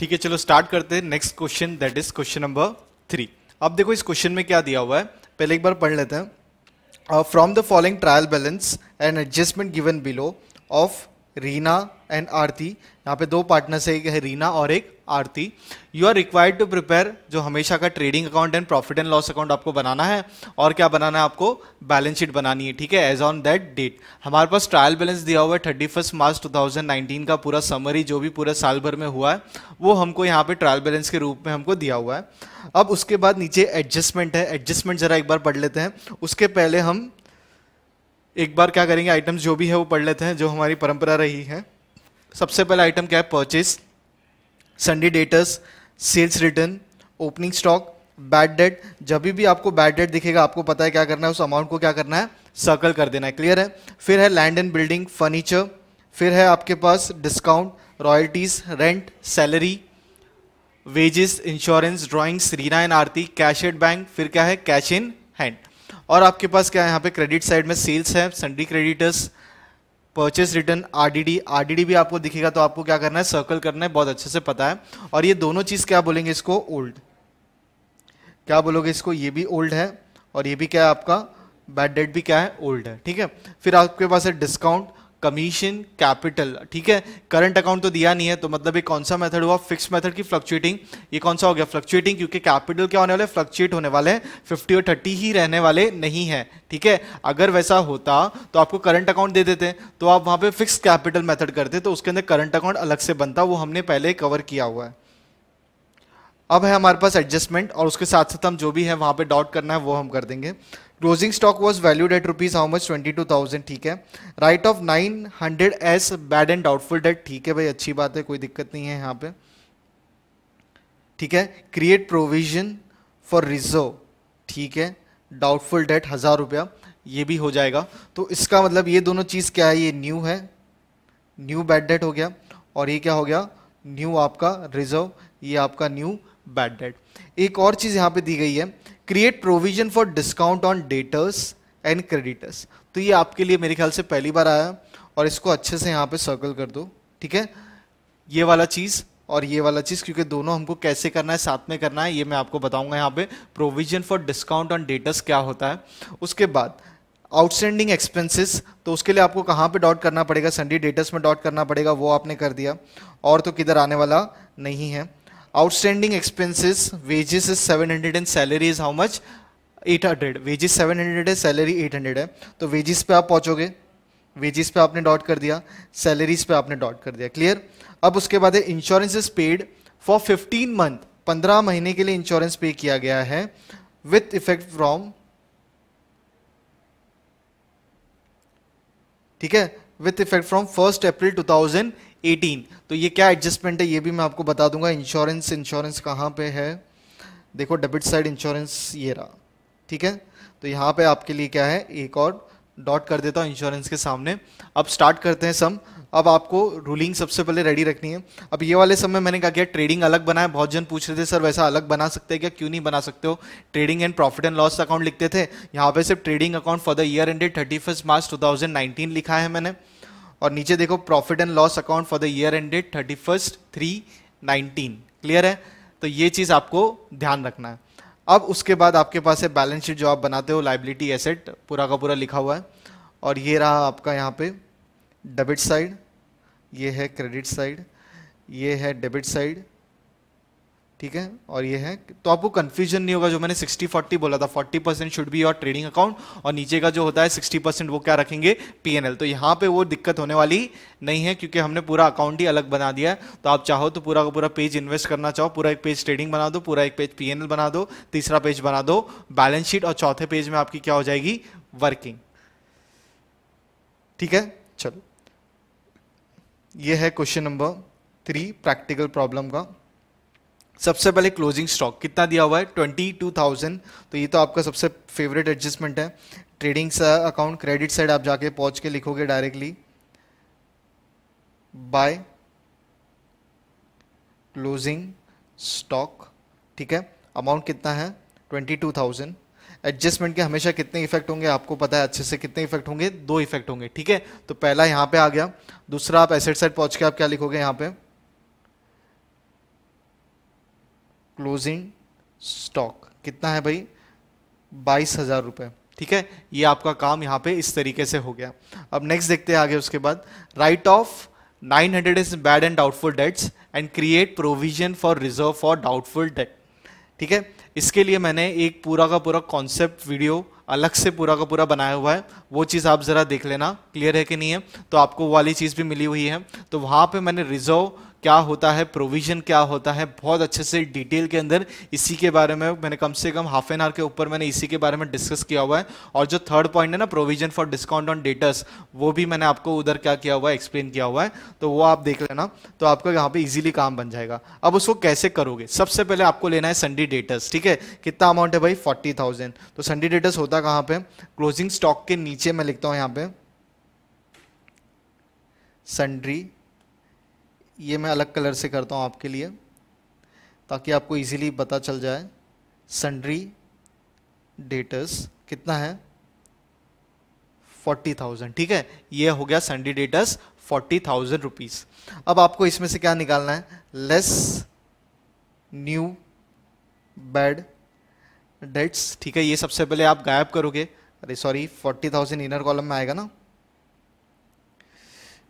ठीक है चलो स्टार्ट करते हैं next question that is question number three अब देखो इस क्वेश्चन में क्या दिया हुआ है पहले एक बार पढ़ लेते हैं from the following trial balance and adjustment given below of Reena and Aarti यहाँ पे दो पार्टनर से एक है रीना और एक Aarti you are required to prepare जो हमेशा का trading account and profit and loss account आपको बनाना है और क्या बनाना है आपको बैलेंस शीट बनानी है ठीक है एज ऑन दैट डेट हमारे पास ट्रायल बैलेंस दिया हुआ है thirty first March two thousand nineteen का पूरा समरी जो भी पूरा साल भर में हुआ है वो हमको यहाँ पे ट्रायल बैलेंस के रूप में हमको दिया हुआ है अब उसके बाद नीचे एडजस्टमेंट है एडजस्टमेंट जरा एक बार पढ़ लेते हैं उसके पहले हम एक बार क्या करेंगे आइटम्स जो भी है वो पढ़ लेते हैं जो हमारी परंपरा रही है सबसे पहला आइटम क्या है purchase sundry debtors sales return opening stock bad debt जब भी आपको बैड डेट दिखेगा आपको पता है क्या करना है उस अमाउंट को क्या करना है सर्कल कर देना है क्लियर है फिर है लैंड एंड बिल्डिंग फर्नीचर फिर है आपके पास discount royalties rent salary wages insurance drawings Reena and Aarti cash at bank फिर क्या है कैश इन हैंड और आपके पास क्या है यहाँ पे क्रेडिट साइड में सेल्स है sundry creditors purchase return RDD RDD भी आपको दिखेगा तो आपको क्या करना है सर्कल करना है बहुत अच्छे से पता है और ये दोनों चीज क्या बोलेंगे इसको ओल्ड क्या बोलोगे इसको ये भी ओल्ड है और ये भी क्या है आपका बैड डेट भी क्या है ओल्ड है ठीक है फिर आपके पास है डिस्काउंट कमीशन कैपिटल ठीक है करंट अकाउंट तो दिया नहीं है तो मतलब ये कौन सा मेथड हुआ फिक्स मेथड की फ्लक्चुएटिंग ये कौन सा हो गया फ्लक्चुएटिंग क्योंकि कैपिटल क्या होने वाले फ्लक्चुएट होने वाले हैं फिफ्टी और थर्टी ही रहने वाले नहीं है ठीक है अगर वैसा होता तो आपको करंट अकाउंट दे देते तो आप वहां पर फिक्स कैपिटल मैथड करते तो उसके अंदर करंट अकाउंट अलग से बनता वो हमने पहले कवर किया हुआ है अब है हमारे पास एडजस्टमेंट और उसके साथ साथ हम जो भी है वहाँ पे डॉट करना है वो हम कर देंगे closing stock was valued at rupees how much twenty two thousand ठीक है write off nine hundred as bad and doubtful debt ठीक है भाई अच्छी बात है कोई दिक्कत नहीं है यहाँ पे ठीक है क्रिएट प्रोविजन फॉर रिजर्व ठीक है डाउटफुल डेट हज़ार रुपया ये भी हो जाएगा तो इसका मतलब ये दोनों चीज़ क्या है ये न्यू है न्यू बैड डेट हो गया और ये क्या हो गया न्यू आपका रिजर्व ये आपका न्यू बैड डेट एक और चीज़ यहाँ पे दी गई है create provision for discount on debtors and creditors तो ये आपके लिए मेरे ख्याल से पहली बार आया और इसको अच्छे से यहाँ पे सर्कल कर दो ठीक है ये वाला चीज़ और ये वाला चीज़ क्योंकि दोनों हमको कैसे करना है साथ में करना है ये मैं आपको बताऊंगा यहाँ पे provision for discount on debtors क्या होता है उसके बाद आउटस्टैंडिंग एक्सपेंसेस तो उसके लिए आपको कहाँ पे डॉट करना पड़ेगा संडे डेटर्स में डॉट करना पड़ेगा वो आपने कर दिया और तो किधर आने वाला नहीं है outstanding expenses wages is 700 and salary is how much 800 wages 700 है सैलरी 800 है तो वेजिस पे आप पहुंचोगे वेजिस पे आपने डॉट कर दिया सैलरीज पे आपने डॉट कर दिया क्लियर अब उसके बाद है insurance is paid for 15 month 15 महीने के लिए इंश्योरेंस पे किया गया है विथ इफेक्ट फ्रॉम ठीक है with effect from first April 2018 तो ये क्या एडजस्टमेंट है ये भी मैं आपको बता दूंगा इंश्योरेंस इंश्योरेंस कहाँ पे है देखो डेबिट साइड इंश्योरेंस ये रहा ठीक है तो यहाँ पे आपके लिए क्या है एक और डॉट कर देता हूँ इंश्योरेंस के सामने अब स्टार्ट करते हैं सम अब आपको रूलिंग सबसे पहले रेडी रखनी है अब ये वाले समय मैंने कहा क्या ट्रेडिंग अलग बना है बहुत जन पूछ रहे थे सर वैसा अलग बना सकते हैं क्या क्यों नहीं बना सकते हो trading and profit and loss account लिखते थे यहाँ पे सिर्फ trading account for the year ended thirty March two लिखा है मैंने और नीचे देखो profit and loss account for the year ended thirty first three nineteen clear है तो ये चीज़ आपको ध्यान रखना है अब उसके बाद आपके पास है बैलेंस शीट जो आप बनाते हो लाइबिलिटी एसेट पूरा का पूरा लिखा हुआ है और ये रहा आपका यहाँ पे डेबिट साइड ये है क्रेडिट साइड ये है डेबिट साइड ठीक है और ये है तो आपको कन्फ्यूजन नहीं होगा जो मैंने 60 40 बोला था 40 percent should be your trading account और नीचे का जो होता है 60 परसेंट वो क्या रखेंगे पीएनएल तो यहां पे वो दिक्कत होने वाली नहीं है क्योंकि हमने पूरा अकाउंट ही अलग बना दिया है तो आप चाहो तो पूरा का पूरा पेज इन्वेस्ट करना चाहो पूरा एक पेज ट्रेडिंग बना दो पूरा एक पेज पी बना दो तीसरा पेज बना दो बैलेंस शीट और चौथे पेज में आपकी क्या हो जाएगी वर्किंग ठीक है चलो ये है question number three practical problem का सबसे पहले क्लोजिंग स्टॉक कितना दिया हुआ है ट्वेंटी टू थाउजेंड तो ये तो आपका सबसे फेवरेट एडजस्टमेंट है ट्रेडिंग अकाउंट क्रेडिट साइड आप जाके पहुंच के लिखोगे डायरेक्टली बाय क्लोजिंग स्टॉक ठीक है अमाउंट कितना है ट्वेंटी टू थाउजेंड एडजस्टमेंट के हमेशा कितने इफेक्ट होंगे आपको पता है अच्छे से कितने इफेक्ट होंगे दो इफेक्ट होंगे ठीक है तो पहला यहां पे आ गया दूसरा आप एसेट साइड पहुंच के आप क्या लिखोगे यहां पे क्लोजिंग स्टॉक कितना है भाई बाईस हजार रुपये ठीक है ये आपका काम यहां पे इस तरीके से हो गया अब नेक्स्ट देखते हैं आगे उसके बाद write off 900 is bad and doubtful debts and create provision for reserve for doubtful debt ठीक है इसके लिए मैंने एक पूरा का पूरा कॉन्सेप्ट वीडियो अलग से पूरा का पूरा बनाया हुआ है वो चीज़ आप ज़रा देख लेना क्लियर है कि नहीं है तो आपको वाली चीज़ भी मिली हुई है तो वहाँ पे मैंने रिजर्व क्या होता है प्रोविजन क्या होता है बहुत अच्छे से डिटेल के अंदर इसी के बारे में मैंने कम से कम हाफ एन आवर के ऊपर मैंने इसी के बारे में डिस्कस किया हुआ है और जो थर्ड पॉइंट है ना provision for discount on debtors वो भी मैंने आपको उधर क्या किया हुआ है एक्सप्लेन किया हुआ है तो वो आप देख लेना तो आपका यहाँ पे इजीली काम बन जाएगा अब उसको कैसे करोगे सबसे पहले आपको लेना है संडी डेटर्स ठीक है कितना अमाउंट है भाई फोर्टी तो संडी डेटर्स होता कहाँ पे क्लोजिंग स्टॉक के नीचे मैं लिखता हूँ यहाँ पे संड्री ये मैं अलग कलर से करता हूँ आपके लिए ताकि आपको इजीली पता चल जाए सन्ड्री डेटस कितना है फोर्टी थाउजेंड ठीक है ये हो गया sundry debts forty thousand rupees अब आपको इसमें से क्या निकालना है लेस न्यू बैड डेट्स ठीक है ये सबसे पहले आप गायब करोगे अरे sorry forty thousand inner column में आएगा ना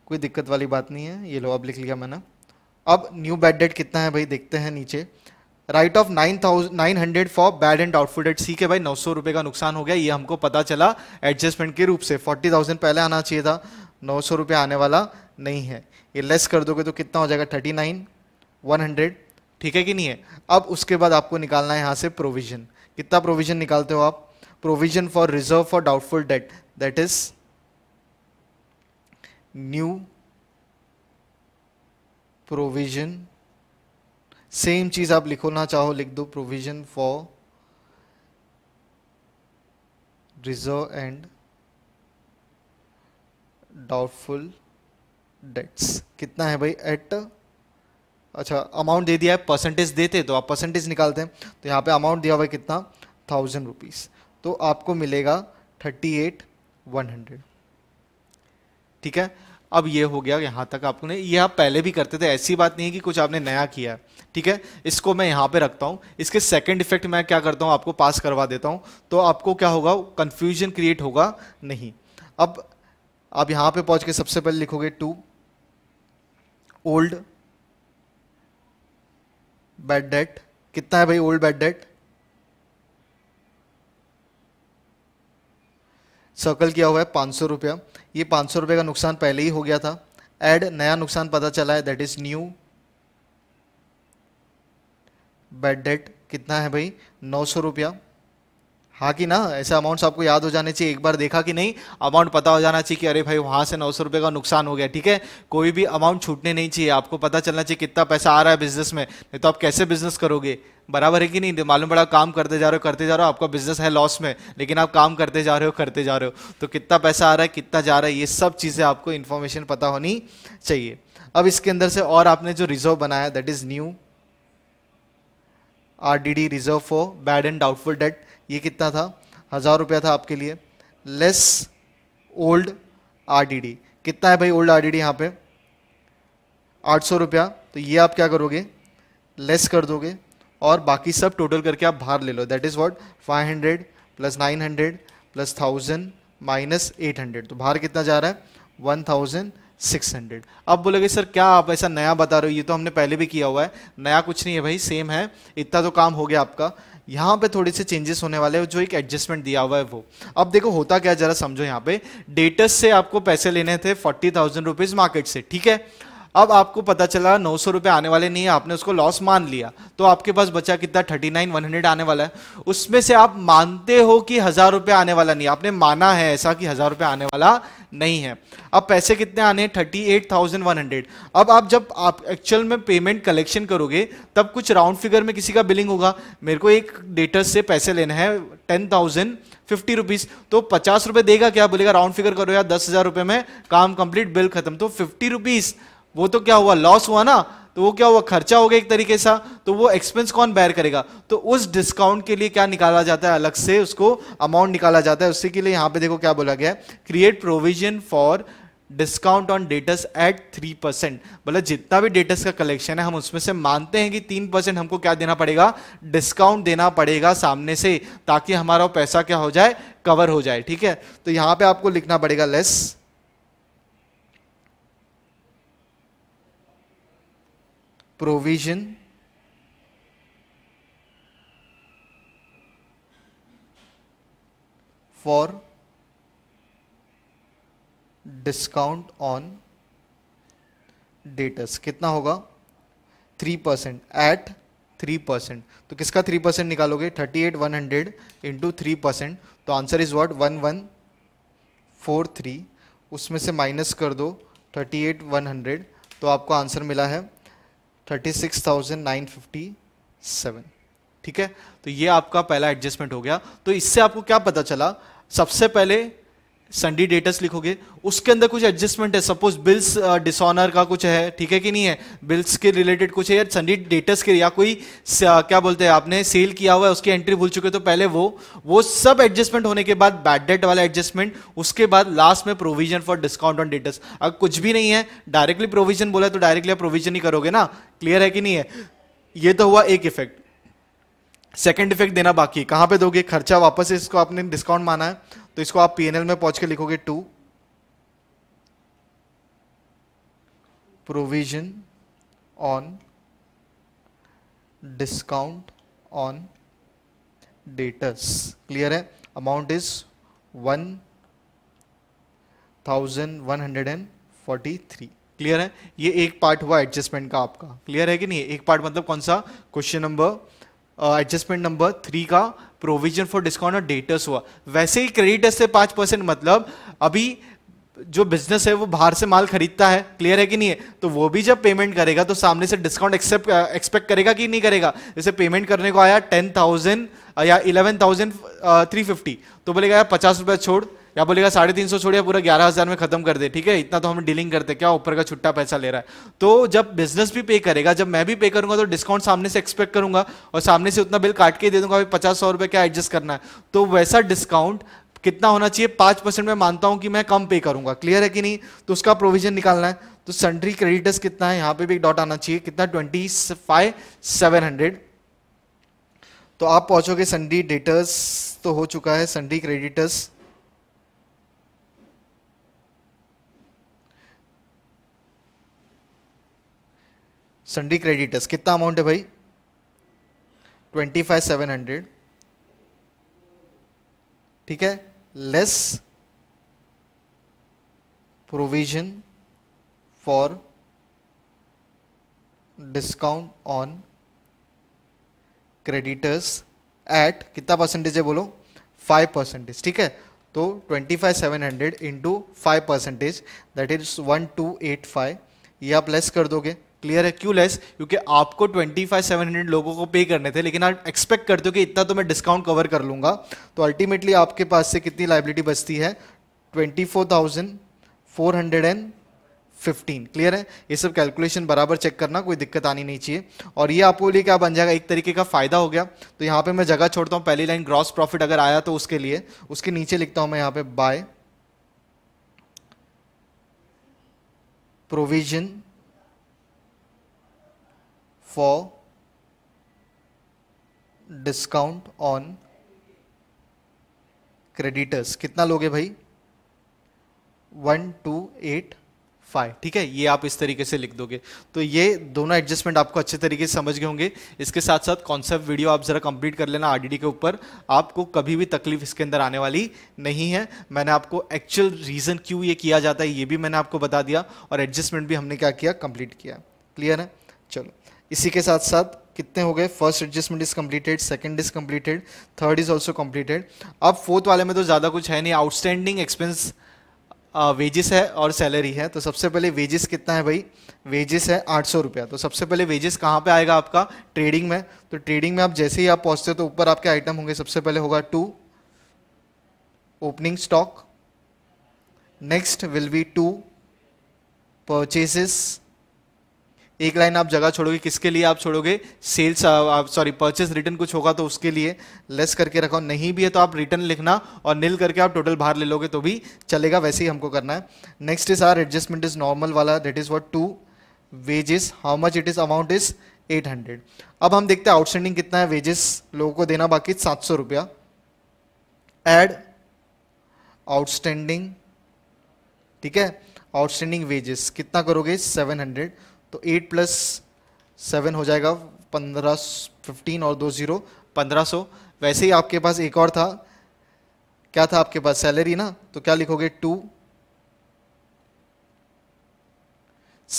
कोई दिक्कत वाली बात नहीं है ये लो अब लिख लिया मैंने अब न्यू बैड डेट कितना है भाई देखते हैं नीचे write off nine thousand nine hundred for bad and doubtful debt सी के भाई नौ सौ रुपये का नुकसान हो गया ये हमको पता चला एडजस्टमेंट के रूप से फोर्टी थाउजेंड पहले आना चाहिए था नौ सौ रुपये आने वाला नहीं है ये लेस कर दोगे तो कितना हो जाएगा थर्टी नाइन वन हंड्रेड ठीक है कि नहीं है अब उसके बाद आपको निकालना है यहाँ से प्रोविजन कितना प्रोविजन निकालते हो आप provision for reserve for doubtful debt that is new provision same चीज आप लिखो ना चाहो लिख दो provision for reserve and doubtful debts कितना है भाई एट अच्छा अमाउंट दे दिया है परसेंटेज देते तो आप परसेंटेज निकालते हैं तो यहाँ पे अमाउंट दिया हुआ है कितना थाउजेंड रुपीज़ तो आपको मिलेगा थर्टी एट वन हंड्रेड ठीक है अब ये हो गया यहाँ तक आपने ये आप पहले भी करते थे ऐसी बात नहीं है कि कुछ आपने नया किया ठीक है इसको मैं यहाँ पे रखता हूँ इसके सेकंड इफेक्ट मैं क्या करता हूँ आपको पास करवा देता हूँ तो आपको क्या होगा कन्फ्यूजन क्रिएट होगा नहीं अब आप यहाँ पे पहुँच के सबसे पहले लिखोगे टू ओल्ड बैड डेट कितना है भाई ओल्ड बैड डेट सर्कल किया हुआ है पाँच सौ रुपया ये पाँच सौ रुपये का नुकसान पहले ही हो गया था एड नया नुकसान पता चला है that is new bad debt कितना है भाई नौ सौ रुपया हाँ कि ना ऐसे अमाउंट्स आपको याद हो जाने चाहिए एक बार देखा कि नहीं अमाउंट पता हो जाना चाहिए कि अरे भाई वहाँ से नौ सौ रुपये का नुकसान हो गया ठीक है कोई भी अमाउंट छूटने नहीं चाहिए आपको पता चलना चाहिए कितना पैसा आ रहा है बिजनेस में नहीं तो आप कैसे बिजनेस करोगे बराबर है कि नहीं मालूम पड़ा काम करते जा रहे हो करते जा रहे हो आपका बिजनेस है लॉस में लेकिन आप काम करते जा रहे हो करते जा रहे हो तो कितना पैसा आ रहा है कितना जा रहा है ये सब चीज़ें आपको इन्फॉर्मेशन पता होनी चाहिए अब इसके अंदर से और आपने जो रिजर्व बनाया that is new RDD reserve for bad and doubtful debt ये कितना था हज़ार रुपया था आपके लिए लेस ओल्ड आरडीडी कितना है भाई ओल्ड आरडीडी डी यहाँ पे आठ सौ रुपया तो ये आप क्या करोगे लेस कर दोगे और बाकी सब टोटल करके आप बाहर ले लो that is what five hundred plus nine hundred plus thousand minus eight hundred तो बाहर कितना जा रहा है वन थाउजेंड सिक्स हंड्रेड अब बोलेगे सर क्या आप ऐसा नया बता रहे हो ये तो हमने पहले भी किया हुआ है नया कुछ नहीं है भाई सेम है इतना तो काम हो गया आपका यहाँ पे थोड़े से चेंजेस होने वाले हैं जो एक एडजस्टमेंट दिया हुआ है वो अब देखो होता क्या जरा समझो यहाँ पे डेटस से आपको पैसे लेने थे फोर्टी थाउजेंड रुपीज मार्केट से ठीक है अब आपको पता चला नौ सौ रुपये आने वाले नहीं है आपने उसको लॉस मान लिया तो आपके पास बचा कितना थर्टी नाइन वन हंड्रेड आने वाला है उसमें से आप मानते हो कि हज़ार रुपये आने वाला नहीं आपने माना है ऐसा कि हज़ार रुपये आने वाला नहीं है अब पैसे कितने आने thirty eight thousand one hundred अब आप जब आप एक्चुअल में पेमेंट कलेक्शन करोगे तब कुछ राउंड फिगर में किसी का बिलिंग होगा मेरे को एक डेटर से पैसे लेना है टेन थाउजेंड फिफ्टी रुपीज़ तो पचास रुपए देगा क्या बोलेगा राउंड फिगर करो या दस हज़ार रुपए में काम कंप्लीट बिल खत्म तो फिफ्टी रुपीज़ वो तो क्या हुआ लॉस हुआ ना तो वो क्या हुआ खर्चा हो गया एक तरीके से तो वो एक्सपेंस कौन बैर करेगा तो उस डिस्काउंट के लिए क्या निकाला जाता है अलग से उसको अमाउंट निकाला जाता है उसी के लिए यहाँ पे देखो क्या बोला गया है create provision for discount on debts at three percent मतलब जितना भी डेटस का कलेक्शन है हम उसमें से मानते हैं कि तीन परसेंट हमको क्या देना पड़ेगा डिस्काउंट देना पड़ेगा सामने से ताकि हमारा पैसा क्या हो जाए कवर हो जाए ठीक है तो यहाँ पे आपको लिखना पड़ेगा less provision, for discount on debts कितना होगा three percent at three percent तो किसका थ्री परसेंट निकालोगे thirty eight one hundred into three percent तो answer is what one one four three उसमें से माइनस कर दो थर्टी एट वन हंड्रेड तो आपको आंसर मिला है thirty six thousand nine fifty seven ठीक है तो ये आपका पहला एडजस्टमेंट हो गया तो इससे आपको क्या पता चला सबसे पहले संडी डेटस लिखोगे उसके अंदर कुछ एडजस्टमेंट है सपोज बिल्स डिसऑनर का कुछ है ठीक है कि नहीं है बिल्स के रिलेटेड कुछ है या संडी डेटस के या कोई uh, क्या बोलते हैं आपने सेल किया हुआ है उसकी एंट्री भूल चुके तो पहले वो वो सब एडजस्टमेंट होने के बाद बैड डेट वाला एडजस्टमेंट उसके बाद लास्ट में provision for discount on debts अगर कुछ भी नहीं है डायरेक्टली प्रोविजन बोला तो डायरेक्टली आप प्रोविजन ही करोगे ना क्लियर है कि नहीं है ये तो हुआ एक इफेक्ट सेकेंड इफेक्ट देना बाकी कहां पे दोगे खर्चा वापस इसको आपने डिस्काउंट माना है तो इसको आप पीएनएल में पहुंच के लिखोगे to provision on discount on debts clear है amount is one thousand one hundred and forty three clear है ये एक पार्ट हुआ एडजस्टमेंट का आपका क्लियर है कि नहीं एक पार्ट मतलब कौन सा question number adjustment number three का प्रोविजन फॉर डिस्काउंट और डेटर्स हुआ वैसे ही क्रेडिटर्स से पांच परसेंट मतलब अभी जो बिजनेस है वो बाहर से माल खरीदता है क्लियर है कि नहीं है तो वो भी जब पेमेंट करेगा तो सामने से डिस्काउंट एक्सेप्ट एक्सपेक्ट करेगा कि नहीं करेगा जैसे पेमेंट करने को आया टेन थाउजेंड या इलेवन थाउजेंड थ्री फिफ्टी तो बोलेगा यार पचास रुपया छोड़ या बोलेगा साढ़े तीन सौ छोड़िए पूरा ग्यारह हज़ार में खत्म कर दे ठीक है इतना तो हम डीलिंग करते क्या ऊपर का छुट्टा पैसा ले रहा है तो जब बिजनेस भी पे करेगा जब मैं भी पे करूंगा तो डिस्काउंट सामने से एक्सपेक्ट करूंगा और सामने से उतना बिल काट के दे दूंगा अभी पचास सौ रुपये क्या एडजस्ट करना है तो वैसा डिस्काउंट कितना होना चाहिए पाँच परसेंट मैं मानता हूँ कि मैं कम पे करूंगा क्लियर है कि नहीं तो उसका प्रोविजन निकालना है तो सन्ड्री क्रेडिटर्स कितना है यहाँ पे भी एक डॉट आना चाहिए कितना ट्वेंटी फाइव सेवन हंड्रेड तो आप पहुंचोगे सन्डी डेटर्स तो हो चुका है सन्डी क्रेडिटर्स संडी क्रेडिटर्स कितना अमाउंट है भाई ट्वेंटी फाइव सेवन हंड्रेड ठीक है less provision for discount on creditors at कितना परसेंटेज है बोलो फाइव परसेंटेज ठीक है तो twenty five seven hundred into five percentage that is one two eight five ये आप लेस कर दोगे क्लियर है क्यों लेस क्योंकि आपको ट्वेंटी फाइव सेवन हंड्रेड लोगों को पे करने थे लेकिन आप एक्सपेक्ट करते हो कि इतना तो मैं डिस्काउंट कवर कर लूंगा तो अल्टीमेटली आपके पास से कितनी लाइबिलिटी बचती है twenty four thousand four hundred and fifteen clear है ये सब कैलकुलेशन बराबर चेक करना कोई दिक्कत आनी नहीं चाहिए और ये आपको लिए क्या बन जाएगा एक तरीके का फायदा हो गया तो यहाँ पर मैं जगह छोड़ता हूँ पहली लाइन ग्रॉस प्रॉफिट अगर आया तो उसके लिए उसके नीचे लिखता हूँ मैं यहाँ पे by provision for discount on creditors कितना लोगे भाई वन टू एट फाइव ठीक है ये आप इस तरीके से लिख दोगे तो ये दोनों एडजस्टमेंट आपको अच्छे तरीके से समझ गए होंगे इसके साथ साथ कॉन्सेप्ट वीडियो आप ज़रा कंप्लीट कर लेना आरडीडी के ऊपर आपको कभी भी तकलीफ इसके अंदर आने वाली नहीं है मैंने आपको एक्चुअल रीज़न क्यों ये किया जाता है ये भी मैंने आपको बता दिया और एडजस्टमेंट भी हमने क्या किया कंप्लीट किया क्लियर है चलो इसी के साथ साथ कितने हो गए first adjustment is completed second is completed third is also completed अब फोर्थ वाले में तो ज़्यादा कुछ है नहीं आउटस्टैंडिंग एक्सपेंस वेजेस है और सैलरी है तो सबसे पहले वेजेस कितना है भाई वेजेस है आठ सौ रुपया तो सबसे पहले वेजेस कहाँ पे आएगा आपका ट्रेडिंग में तो ट्रेडिंग में आप जैसे ही आप पहुँचते हो तो ऊपर आपके आइटम होंगे सबसे पहले होगा to opening stock next will be to purchases एक लाइन आप जगह छोड़ोगे किसके लिए आप छोड़ोगे सेल्स सॉरी परचेस रिटर्न कुछ होगा तो उसके लिए लेस करके रखो नहीं भी है तो आप रिटर्न लिखना और नील करके आप टोटल बाहर ले लोगे तो भी चलेगा वैसे ही हमको करना है next is our adjustment is normal वाला that is what to wages how much it is amount is 800 अब हम देखते हैं आउटस्टैंडिंग कितना है वेजेस लोगों को देना बाकी सात सौ रुपया एड आउटस्टैंडिंग ठीक है आउटस्टैंडिंग वेजेस कितना करोगे 700 तो एट प्लस सेवन हो जाएगा पंद्रह फिफ्टीन और दो ज़ीरो पंद्रह सौ वैसे ही आपके पास एक और था क्या था आपके पास सैलरी ना तो क्या लिखोगे टू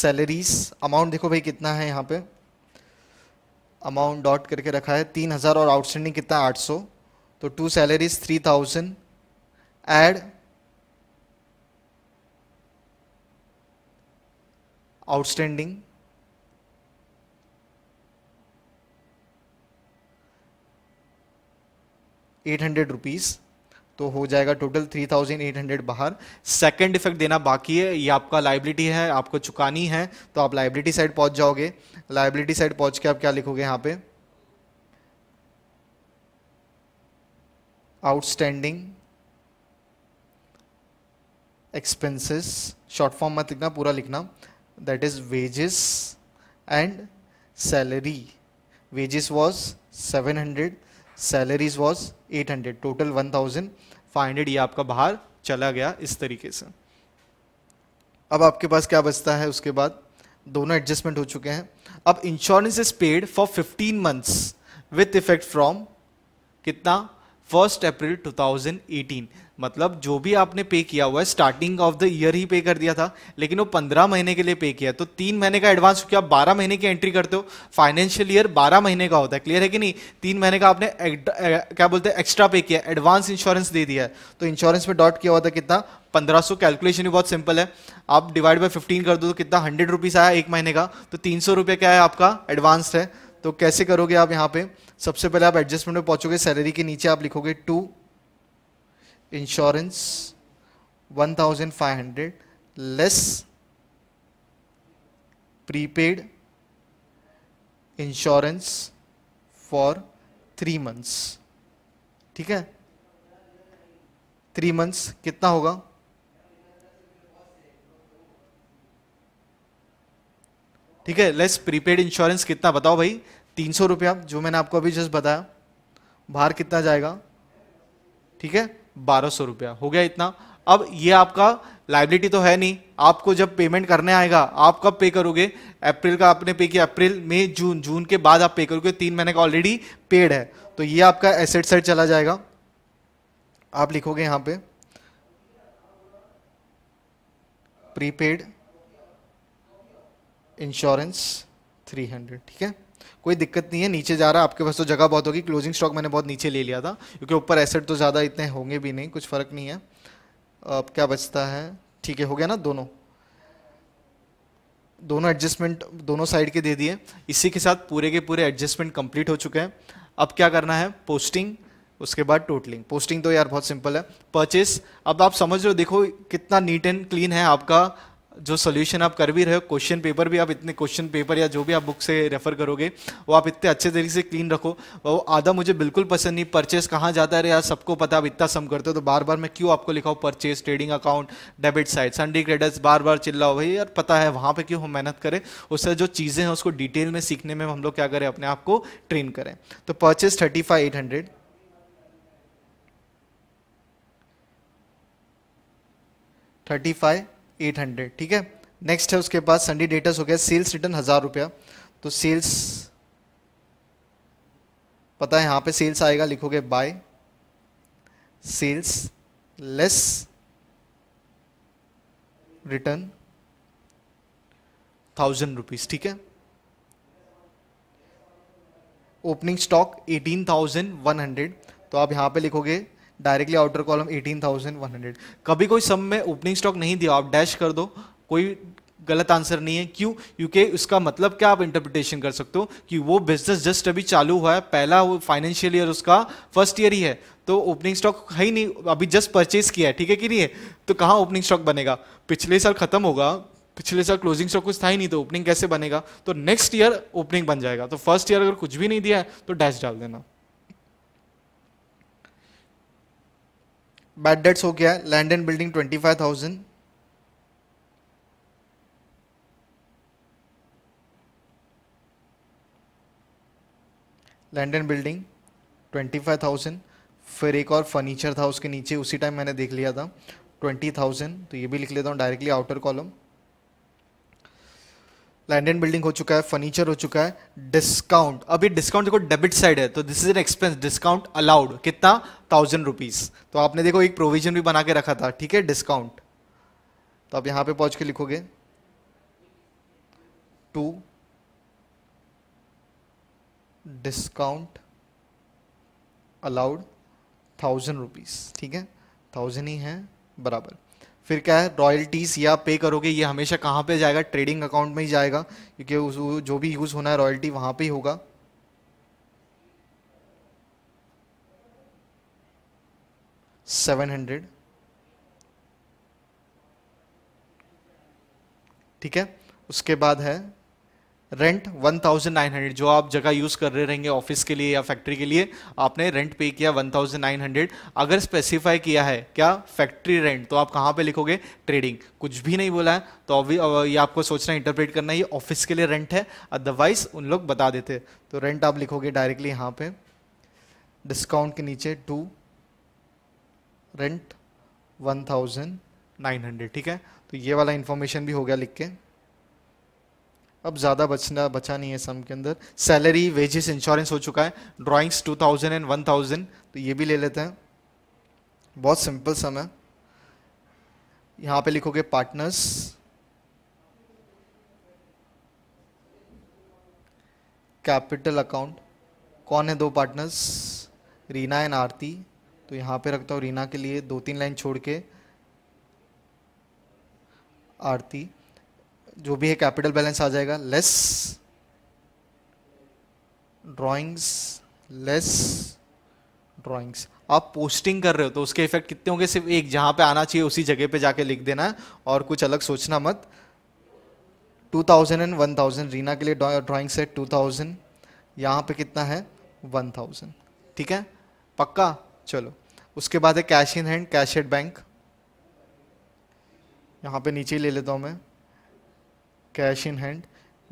सैलरीज अमाउंट देखो भाई कितना है यहाँ पे अमाउंट डॉट करके रखा है तीन हज़ार और आउटस्टैंडिंग कितना आठ सौ तो to salaries three thousand add outstanding eight hundred rupees तो हो जाएगा total three thousand eight hundred बाहर सेकेंड इफेक्ट देना बाकी है ये आपका लाइबिलिटी है आपको चुकानी है तो आप लाइबिलिटी साइड पहुंच जाओगे लाइबिलिटी साइड पहुंच के आप क्या लिखोगे यहाँ पे आउटस्टैंडिंग एक्सपेंसेस शॉर्ट फॉर्म मत लिखना पूरा लिखना that is wages and salary wages was seven hundred salaries was 800 total 1500 ये आपका बाहर चला गया इस तरीके से अब आपके पास क्या बचता है उसके बाद दोनों एडजस्टमेंट हो चुके हैं अब insurance is paid for 15 months with effect from कितना फर्स्ट अप्रैल 2018 मतलब जो भी आपने पे किया हुआ है स्टार्टिंग ऑफ द ईयर ही पे कर दिया था लेकिन वो पंद्रह महीने के लिए पे किया तो तीन महीने का एडवांस क्योंकि आप बारह महीने की एंट्री करते हो फाइनेंशियल ईयर बारह महीने का होता है क्लियर है कि नहीं तीन महीने का आपने एक, ए, eh, क्या बोलते हैं एक्स्ट्रा पे किया एडवांस इंश्योरेंस दे दिया है तो इंश्योरेंस में डॉट किया हुआ था कितना पंद्रह सौ कैलकुलेशन भी बहुत सिंपल है आप डिवाइड बाई फिफ्टीन कर दो तो कितना हंड्रेड रुपीज़ आया एक महीने का तो तीन सौ रुपये क्या है आपका एडवांस है तो कैसे करोगे आप यहाँ पे सबसे पहले आप एडजस्टमेंट में पहुंचोगे सैलरी के नीचे आप लिखोगे to insurance 1500 less prepaid insurance for three months ठीक है थ्री मंथ्स कितना होगा ठीक है लेस प्रीपेड इंश्योरेंस कितना बताओ भाई तीन सौ रुपया जो मैंने आपको अभी जस्ट बताया बाहर कितना जाएगा ठीक है बारह सौ रुपया हो गया इतना अब ये आपका लाइबिलिटी तो है नहीं आपको जब पेमेंट करने आएगा आप कब पे करोगे अप्रैल का आपने पे किया अप्रैल मई जून जून के बाद आप पे करोगे तीन महीने का ऑलरेडी पेड है तो ये आपका एसेट साइड चला जाएगा आप लिखोगे यहां पे प्रीपेड इंश्योरेंस 300 ठीक है कोई दिक्कत नहीं है नीचे जा रहा है आपके पास तो जगह बहुत होगी क्लोजिंग स्टॉक मैंने बहुत नीचे ले लिया था क्योंकि ऊपर एसेट तो ज़्यादा इतने होंगे भी नहीं कुछ फ़र्क नहीं है अब क्या बचता है ठीक है हो गया ना दोनों दोनों एडजस्टमेंट दोनों साइड के दे दिए इसी के साथ पूरे के पूरे एडजस्टमेंट कंप्लीट हो चुके हैं अब क्या करना है पोस्टिंग उसके बाद टोटलिंग पोस्टिंग तो यार बहुत सिंपल है परचेस अब आप समझ रहे हो देखो कितना नीट एंड क्लीन है आपका जो सोल्यूशन आप कर भी रहे हो क्वेश्चन पेपर भी आप इतने क्वेश्चन पेपर या जो भी आप बुक से रेफर करोगे वो आप इतने अच्छे तरीके से क्लीन रखो वो आधा मुझे बिल्कुल पसंद नहीं परचेस कहाँ जाता है यार सबको पता आप इतना सम करते हो तो बार बार मैं क्यों आपको लिखाऊँ purchase trading account debit side sundry credits बार बार चिल्लाओ भाई यार पता है वहाँ पर क्यों हम मेहनत करें उससे जो चीज़ें हैं उसको डिटेल में सीखने में हम लोग क्या करें अपने आप को ट्रेन करें तो purchase thirty five eight hundred thirty five eight hundred ठीक है नेक्स्ट है उसके पास संडे डेटस हो गया सेल्स रिटर्न हज़ार रुपया तो सेल्स पता है यहाँ पे सेल्स आएगा लिखोगे by sales less return thousand rupees ठीक है opening stock eighteen thousand one hundred तो आप यहाँ पे लिखोगे डायरेक्टली आउटर कॉलम 18,100 कभी कोई सम में ओपनिंग स्टॉक नहीं दिया आप डैश कर दो कोई गलत आंसर नहीं है क्यों क्योंकि उसका मतलब क्या आप इंटरप्रिटेशन कर सकते हो कि वो बिजनेस जस्ट अभी चालू हुआ है पहला वो फाइनेंशियल ईयर उसका फर्स्ट ईयर ही है तो ओपनिंग स्टॉक है ही नहीं अभी जस्ट परचेज किया है ठीक है कि नहीं है तो कहाँ ओपनिंग स्टॉक बनेगा पिछले साल खत्म होगा पिछले साल क्लोजिंग स्टॉक कुछ था ही नहीं तो ओपनिंग कैसे बनेगा तो नेक्स्ट ईयर ओपनिंग बन जाएगा तो फर्स्ट ईयर अगर कुछ भी नहीं दिया है तो डैश डाल देना बैड डेट्स हो गया land and building twenty five thousand land and building twenty five thousand फिर एक और फर्नीचर था उसके नीचे उसी टाइम मैंने देख लिया था ट्वेंटी थाउजेंड तो ये भी लिख लेता हूँ directly outer column land and building हो चुका है फर्नीचर हो चुका है डिस्काउंट अभी डिस्काउंट देखो डेबिट साइड है तो this is an expense discount allowed कितना थाउजेंड रुपीज तो आपने देखो एक प्रोविजन भी बना के रखा था ठीक है डिस्काउंट तो आप यहां पे पहुंच के लिखोगे to discount allowed thousand rupees ठीक है थाउजेंड ही है बराबर फिर क्या है रॉयल्टीज़ या पे करोगे ये हमेशा कहाँ पे जाएगा ट्रेडिंग अकाउंट में ही जाएगा क्योंकि उस जो भी यूज़ होना है रॉयल्टी वहाँ पे ही होगा सेवन हंड्रेड ठीक है उसके बाद है रेंट 1900 जो आप जगह यूज़ कर रहे रहेंगे ऑफिस के लिए या फैक्ट्री के लिए आपने रेंट पे किया 1900 अगर स्पेसिफाई किया है क्या फैक्ट्री रेंट तो आप कहाँ पे लिखोगे ट्रेडिंग कुछ भी नहीं बोला है तो अभी ये आपको सोचना इंटरप्रेट करना है ये ऑफिस के लिए रेंट है अदरवाइज उन लोग बता देते तो रेंट आप लिखोगे डायरेक्टली यहाँ पे डिस्काउंट के नीचे टू रेंट वन ठीक है तो ये वाला इन्फॉर्मेशन भी हो गया लिख के अब ज़्यादा बचना बचा नहीं है सम के अंदर सैलरी वेजेस इंश्योरेंस हो चुका है drawings two thousand and one thousand तो ये भी ले लेते हैं बहुत सिंपल सम है यहाँ पे लिखोगे पार्टनर्स कैपिटल अकाउंट कौन है दो पार्टनर्स रीना एंड आरती तो यहाँ पे रखता हूँ रीना के लिए दो तीन लाइन छोड़ के आरती जो भी है कैपिटल बैलेंस आ जाएगा लेस ड्राइंग्स लेस ड्राइंग्स आप पोस्टिंग कर रहे हो तो उसके इफेक्ट कितने होंगे सिर्फ एक जहाँ पे आना चाहिए उसी जगह पे जाके लिख देना है और कुछ अलग सोचना मत 2000 एंड 1000 रीना के लिए ड्राइंग सेट 2000 यहाँ पे कितना है 1000 ठीक है पक्का चलो उसके बाद है cash in hand cash at bank यहाँ पे नीचे ही ले लेता हूँ मैं कैश इन हैंड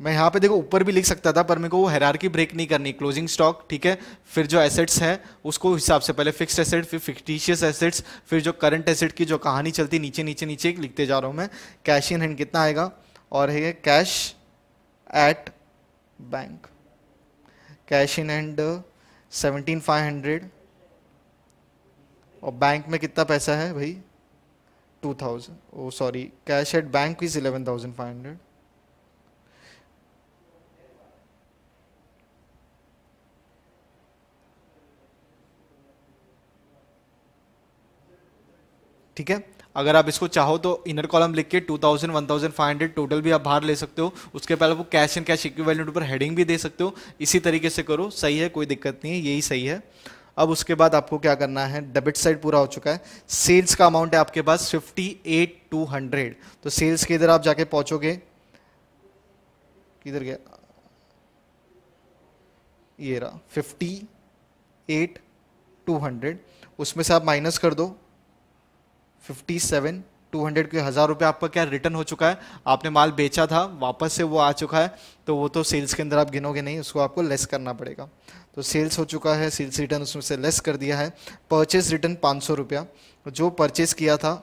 मैं यहाँ पे देखो ऊपर भी लिख सकता था पर मेरे को वो हैरार की ब्रेक नहीं करनी क्लोजिंग स्टॉक ठीक है फिर जो एसेट्स है उसको हिसाब से पहले फिक्स्ड एसेट फिर फिक्टिशियस एसेट्स फिर जो करंट एसेट की जो कहानी चलती नीचे नीचे नीचे लिखते जा रहा हूँ मैं कैश इन हैंड कितना आएगा और है cash at bank cash in hand seventeen five hundred और बैंक में कितना पैसा है भाई two thousand oh sorry cash at bank is eleven thousand five hundred ठीक है अगर आप इसको चाहो तो इनर कॉलम लिख के 2000 1500 टोटल भी आप बाहर ले सकते हो उसके पहले वो कैश एंड कैश इक्विवेलेंट पर हेडिंग भी दे सकते हो इसी तरीके से करो सही है कोई दिक्कत नहीं है यही सही है अब उसके बाद आपको क्या करना है डेबिट साइड पूरा हो चुका है सेल्स का अमाउंट है आपके पास फिफ्टी एट टू हंड्रेड तो सेल्स के इधर आप जाके पहुंचोगे किधर गया ये रहा फिफ्टी एट टू हंड्रेड उसमें से आप माइनस कर दो फिफ्टी सेवन टू हंड्रेड के हज़ार रुपये आपका क्या रिटर्न हो चुका है आपने माल बेचा था वापस से वो आ चुका है तो वो तो सेल्स के अंदर आप गिनोगे नहीं उसको आपको लेस करना पड़ेगा तो सेल्स हो चुका है सेल्स रिटर्न उसमें से लेस कर दिया है परचेज रिटर्न पाँच सौ रुपया जो परचेज किया था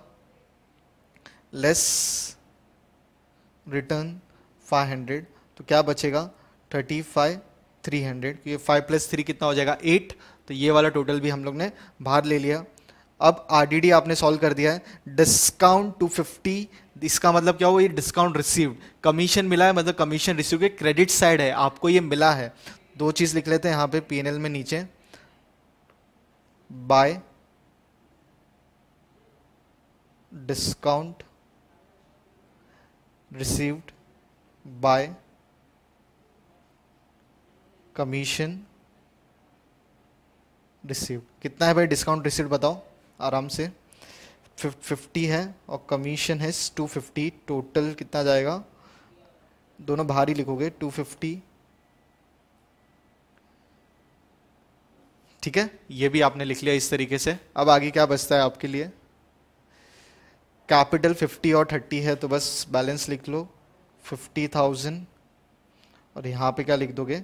लेस रिटर्न फाइव हंड्रेड तो क्या बचेगा थर्टी फाइव थ्री हंड्रेड ये फाइव प्लस थ्री कितना हो जाएगा एट तो ये वाला टोटल भी हम लोग ने बाहर ले लिया अब आरडीडी आपने सॉल्व कर दिया है डिस्काउंट टू फिफ्टी इसका मतलब क्या हुआ ये डिस्काउंट रिसीव्ड कमीशन मिला है मतलब कमीशन रिसीव के क्रेडिट साइड है आपको ये मिला है दो चीज़ लिख लेते हैं यहां पे पीएनएल में नीचे by discount receive by commission receive कितना है भाई डिस्काउंट रिसीव्ड बताओ आराम से फिफ्टी है और कमीशन है टू फिफ्टी टोटल कितना जाएगा दोनों भारी लिखोगे टू फिफ्टी ठीक है ये भी आपने लिख लिया इस तरीके से अब आगे क्या बचता है आपके लिए कैपिटल फिफ्टी और थर्टी है तो बस बैलेंस लिख लो फिफ्टी थाउजेंड और यहाँ पे क्या लिख दोगे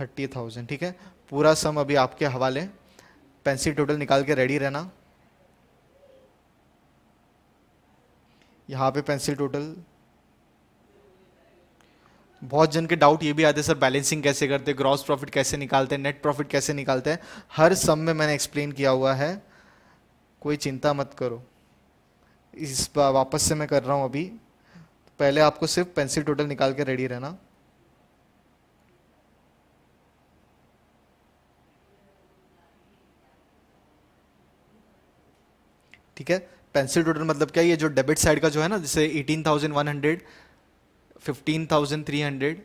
थर्टी थाउजेंड ठीक है पूरा सम अभी आपके हवाले पेंसिल टोटल निकाल के रेडी रहना यहाँ पे पेंसिल टोटल बहुत जन के डाउट ये भी आते हैं सर बैलेंसिंग कैसे करते हैं ग्रॉस प्रॉफिट कैसे निकालते हैं नेट प्रॉफिट कैसे निकालते हैं हर सम में मैंने एक्सप्लेन किया हुआ है कोई चिंता मत करो इस वापस से मैं कर रहा हूँ अभी पहले आपको सिर्फ पेंसिल टोटल निकाल के रेडी रहना ठीक है पेंसिल टोटल मतलब क्या ये जो डेबिट साइड का जो है ना जैसे eighteen thousand one hundred fifteen thousand three hundred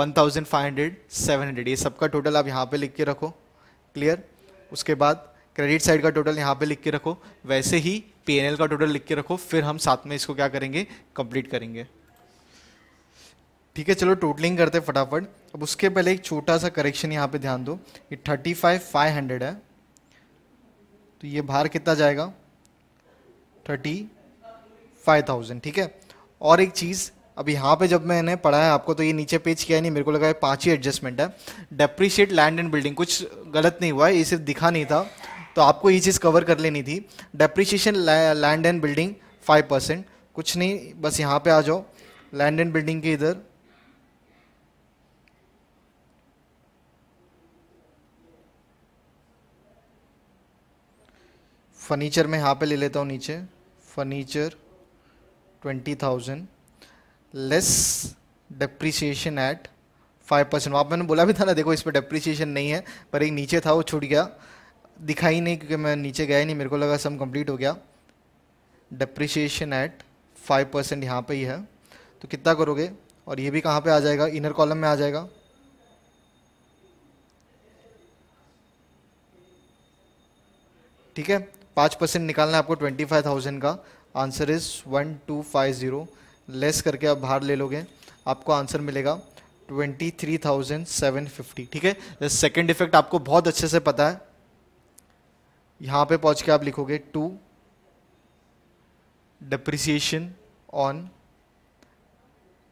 one thousand five hundred seven hundred ये सबका टोटल आप यहाँ पे लिख के रखो क्लियर उसके बाद क्रेडिट साइड का टोटल यहाँ पे लिख के रखो वैसे ही पीएनएल का टोटल लिख के रखो फिर हम साथ में इसको क्या करेंगे कंप्लीट करेंगे ठीक है चलो टोटलिंग करते हैं फटाफट अब उसके पहले एक छोटा सा करेक्शन यहाँ पे ध्यान दो ये थर्टी फाइव फाइव हंड्रेड है तो ये बाहर कितना जाएगा थर्टी फाइव थाउजेंड ठीक है और एक चीज़ अब यहाँ पे जब मैंने पढ़ा है आपको तो ये नीचे पेज किया नहीं मेरे को लगा है ही एडजस्टमेंट है डेप्रिशिएट लैंड एंड बिल्डिंग कुछ गलत नहीं हुआ है ये सिर्फ दिखा नहीं था तो आपको ये चीज़ कवर कर लेनी थी depreciation land and building five percent कुछ नहीं बस यहाँ पे आ जाओ लैंड एंड बिल्डिंग के इधर फर्नीचर में यहाँ पे ले लेता हूँ नीचे furniture twenty thousand less depreciation at five percent वहाँ मैंने बोला भी था ना देखो इस पर डेप्रीसिएशन नहीं है पर एक नीचे था वो छूट गया दिखाई नहीं क्योंकि मैं नीचे गया ही नहीं मेरे को लगा सम कंप्लीट हो गया डेप्रिशिएशन एट फाइव परसेंट यहाँ पर ही है तो कितना करोगे और ये भी कहाँ पर आ जाएगा इनर कॉलम में आ जाएगा ठीक है पाँच परसेंट निकालना है आपको ट्वेंटी फाइव थाउजेंड का answer is one two five zero less करके आप बाहर ले लोगे आपको आंसर मिलेगा twenty three thousand seven fifty ठीक है सेकेंड इफेक्ट आपको बहुत अच्छे से पता है यहाँ पे पहुँच के आप लिखोगे to depreciation on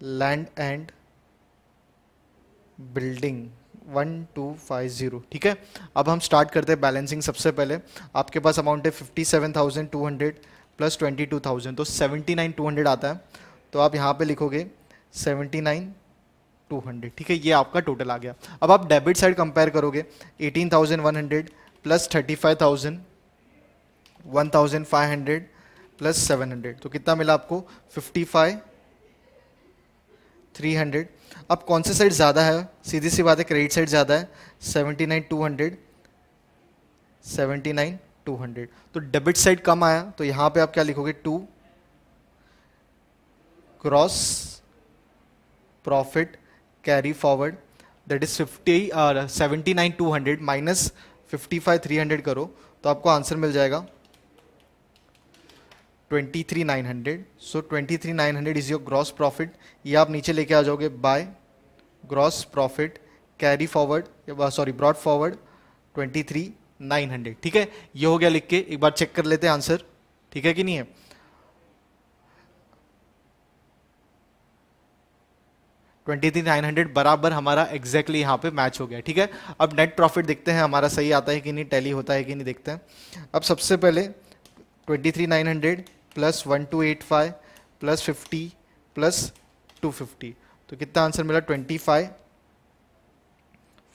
land and building one two five zero ठीक है अब हम स्टार्ट करते हैं बैलेंसिंग सबसे पहले आपके पास अमाउंट है fifty seven thousand two hundred plus twenty two thousand तो सेवेंटी नाइन टू हंड्रेड आता है तो आप यहाँ पे लिखोगे सेवेंटी नाइन टू हंड्रेड ठीक है ये आपका टोटल आ गया अब आप डेबिट साइड कंपेयर करोगे eighteen thousand one hundred plus thirty five thousand one thousand five hundred plus seven hundred तो कितना मिला आपको फिफ्टी फाइव थ्री हंड्रेड अब कौन सी साइड ज़्यादा है सीधी सी बात है क्रेडिट साइड ज़्यादा है seventy nine two hundred seventy nine two hundred तो डेबिट साइड कम आया तो यहाँ पे आप क्या लिखोगे to gross profit carry forward that is fifty seventy nine two hundred minus fifty five three hundred करो तो आपको आंसर मिल जाएगा twenty three nine hundred so twenty three nine hundred is your gross profit ये आप नीचे लेके आ जाओगे by gross profit carry forward sorry brought forward twenty three nine hundred ठीक है ये हो गया लिख के एक बार चेक कर लेते हैं आंसर ठीक है कि नहीं है ट्वेंटी थ्री नाइन हंड्रेड बराबर हमारा एग्जैक्टली exactly यहाँ पे मैच हो गया ठीक है अब नेट प्रॉफिट देखते हैं हमारा सही आता है कि नहीं टैली होता है कि नहीं देखते हैं अब सबसे पहले twenty three nine hundred plus one two eight five plus fifty plus two fifty तो कितना आंसर मिला twenty five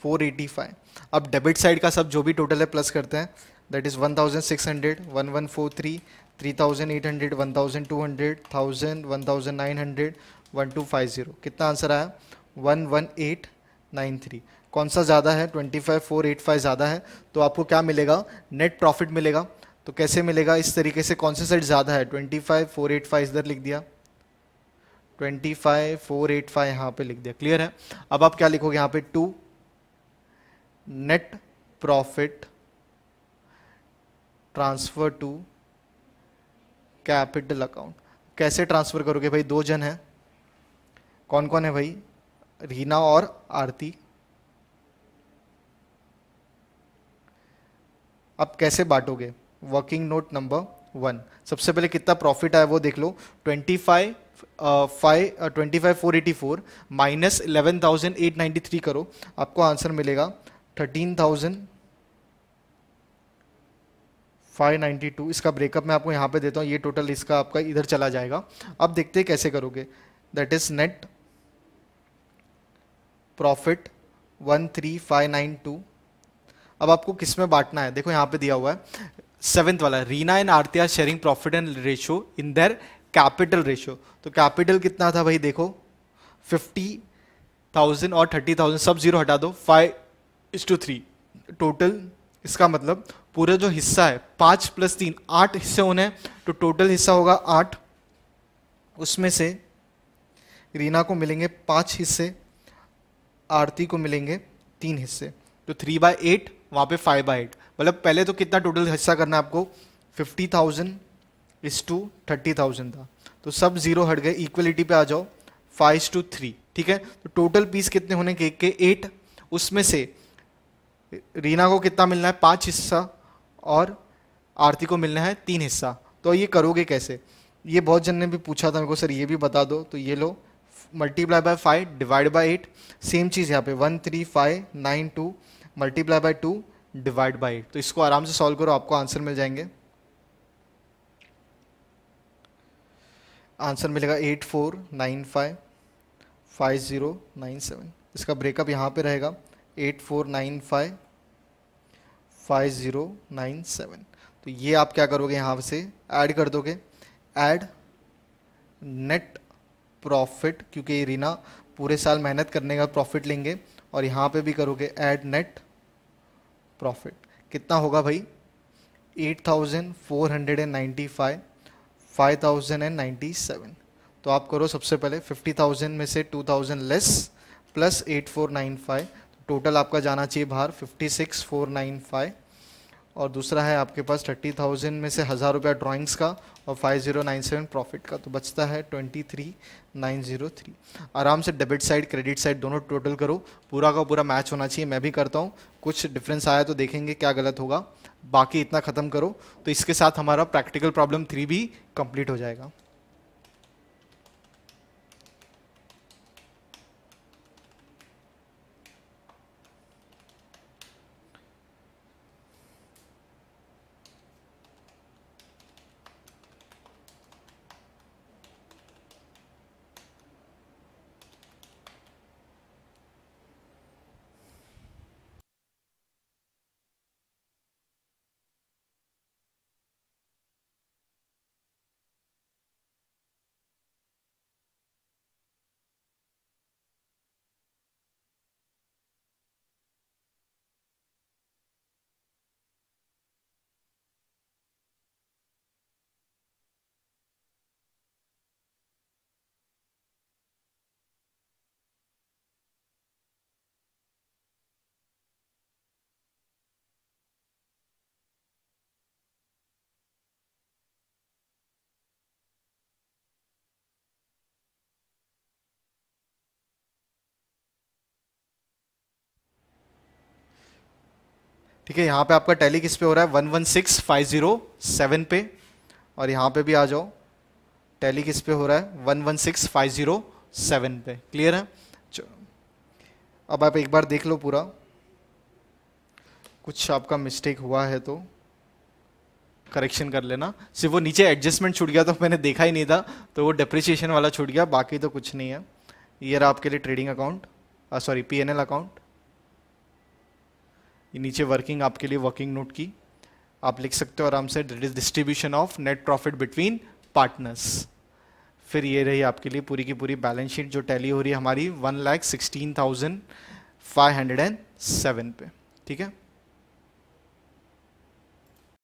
four eighty five अब डेबिट साइड का सब जो भी टोटल है प्लस करते हैं that is one thousand six hundred one one four three three thousand eight hundred one thousand two hundred thousand one thousand nine hundred one two five zero कितना आंसर आया one one eight nine three कौन सा ज़्यादा है twenty five four eight five ज़्यादा है तो आपको क्या मिलेगा नेट प्रॉफिट मिलेगा तो कैसे मिलेगा इस तरीके से कौन से सेट ज़्यादा है twenty five four eight five इधर लिख दिया twenty five four eight five यहाँ पर लिख दिया क्लियर है अब आप क्या लिखोगे यहाँ पे to net profit transfer to capital account कैसे ट्रांसफर करोगे भाई दो जन हैं कौन कौन है भाई रीना और आरती अब कैसे बांटोगे वर्किंग नोट नंबर वन सबसे पहले कितना प्रॉफिट आया वो देख लो twenty five five twenty five four eighty four minus eleven thousand eight ninety three करो आपको आंसर मिलेगा thirteen thousand five ninety two इसका ब्रेकअप मैं आपको यहाँ पे देता हूँ ये टोटल इसका आपका इधर चला जाएगा अब देखते हैं कैसे करोगे that is net profit one three five nine two अब आपको किस में बांटना है देखो यहाँ पे दिया हुआ है सेवेंथ वाला Reena and Aarti are sharing profit and ratio in their capital ratio तो कैपिटल कितना था भाई देखो फिफ्टी थाउजेंड और थर्टी थाउजेंड सब जीरो हटा दो five is to three total इसका मतलब पूरा जो हिस्सा है पाँच प्लस तीन आठ हिस्से होने हैं तो टोटल हिस्सा होगा आठ उसमें से रीना को मिलेंगे पाँच हिस्से आरती को मिलेंगे तीन हिस्से तो थ्री बाय एट वहाँ पे फाइव बाय एट मतलब पहले तो कितना टोटल हिस्सा करना आपको fifty thousand is to thirty thousand था तो सब जीरो हट गए इक्वलिटी पे आ जाओ फाइव टू थ्री ठीक है तो टोटल पीस कितने होने केक के एट उसमें से रीना को कितना मिलना है पाँच हिस्सा और आरती को मिलना है तीन हिस्सा तो ये करोगे कैसे ये बहुत जन ने भी पूछा था मेरे को सर ये भी बता दो तो ये लो multiply by five divide by eight same चीज़ यहाँ पे one three five nine two multiply by two divide by तो इसको आराम से सॉल्व करो आपको आंसर मिल जाएंगे आंसर मिलेगा eight four nine five five zero nine seven इसका ब्रेकअप यहाँ पे रहेगा eight four nine five five zero nine seven तो ये आप क्या करोगे यहाँ से ऐड कर दोगे ऐड नेट प्रॉफिट क्योंकि रीना पूरे साल मेहनत करने का प्रॉफिट लेंगे और यहाँ पे भी करोगे ऐड नेट प्रॉफिट कितना होगा भाई eight thousand four hundred and ninety five five thousand and ninety seven तो आप करो सबसे पहले फिफ्टी थाउजेंड में से two thousand less plus eight four nine five total आपका जाना चाहिए बाहर fifty six four nine five और दूसरा है आपके पास थर्टी थाउजेंड में से हज़ार रुपया ड्राइंग्स का और five zero nine seven profit का तो बचता है twenty three nine zero three आराम से डेबिट साइड क्रेडिट साइड दोनों टोटल करो पूरा का पूरा मैच होना चाहिए मैं भी करता हूँ कुछ डिफरेंस आया तो देखेंगे क्या गलत होगा बाकी इतना ख़त्म करो तो इसके साथ हमारा प्रैक्टिकल प्रॉब्लम थ्री भी कंप्लीट हो जाएगा ठीक है यहाँ पे आपका टैली किस पे हो रहा है one one six five zero seven पे और यहाँ पे भी आ जाओ टैली किस पे हो रहा है one one six five zero seven पे क्लियर है अब आप एक बार देख लो पूरा कुछ आपका मिस्टेक हुआ है तो करेक्शन कर लेना सिर्फ वो नीचे एडजस्टमेंट छूट गया तो मैंने देखा ही नहीं था तो वो डिप्रिसिएशन वाला छूट गया बाकी तो कुछ नहीं है ये रहा आपके लिए trading account sorry P account ये नीचे वर्किंग आपके लिए वर्किंग नोट की आप लिख सकते हो आराम से that is distribution of net profit between partners फिर ये रही आपके लिए पूरी की पूरी बैलेंस शीट जो टैली हो रही है हमारी one lakh sixteen thousand five hundred and seven पे ठीक है